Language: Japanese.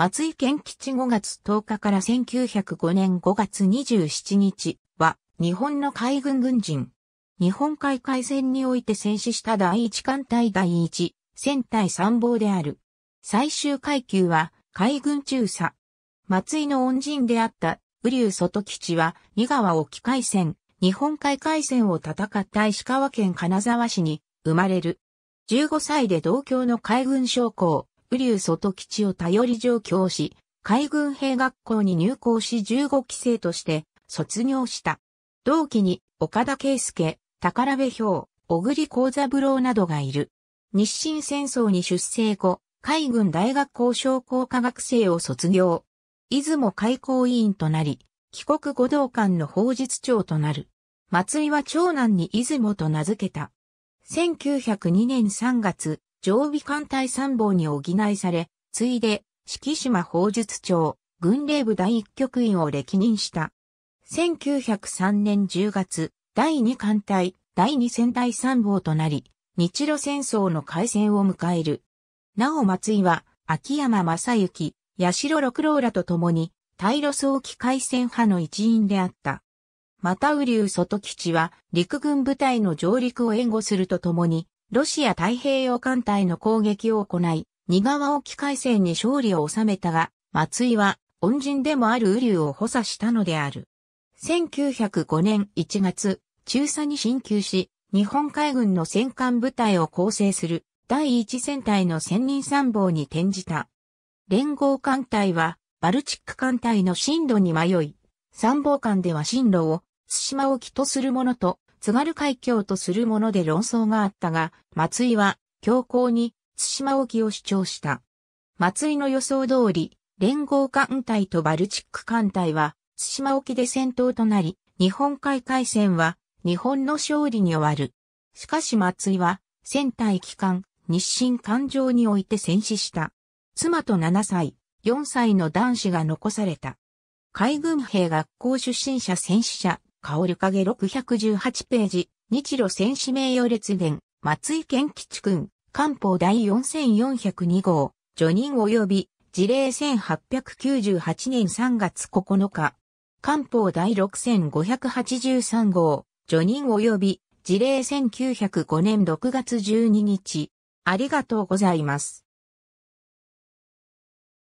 松井県吉5月10日から1905年5月27日は、日本の海軍軍人。日本海海戦において戦死した第一艦隊第一、戦隊参謀である。最終階級は、海軍中佐。松井の恩人であった、瓜生外吉は、仁川沖海戦、日本海海戦を戦った石川県金沢市に生まれる。15歳で同郷の海軍将校、瓜生外吉を頼り上京し、海軍兵学校に入校し15期生として卒業した。同期に岡田圭介、宝部兵、小栗幸三郎などがいる。日清戦争に出生後、海軍大学校商工科学生を卒業。出雲開校委員となり、帰国後同館の法術長となる。松井は長男に出雲と名付けた。1902年3月、常備艦隊参謀に補いされ、ついで、四季島砲術長、軍令部第一局員を歴任した。1903年10月、第二艦隊、第二戦隊参謀となり、日露戦争の開戦を迎える。なお松井は、秋山正幸、八代六郎らと共に、対路早期開戦派の一員であった。また、雨竜外吉は、陸軍部隊の上陸を援護するとともに、ロシア太平洋艦隊の攻撃を行い、二川沖海戦に勝利を収めたが、松井は恩人でもある雨竜を補佐したのである。1905年1月、中佐に進級し、日本海軍の戦艦部隊を構成する第一戦隊の千人参謀に転じた。連合艦隊は、バルチック艦隊の進路に迷い、参謀艦では進路を、津島沖とするものと、津軽海峡とするもので論争があったが、松井は強行に津島沖を主張した。松井の予想通り、連合艦隊とバルチック艦隊は津島沖で戦闘となり、日本海海戦は日本の勝利に終わる。しかし松井は、船体機関、日清艦上において戦死した。妻と7歳、4歳の男子が残された。海軍兵学校出身者戦死者香る影618ページ、日露戦士名誉列伝、松井健吉君、官報第4402号、序任及び、事例1898年3月9日、官報第6583号、序任及び、事例1905年6月12日、ありがとうございます。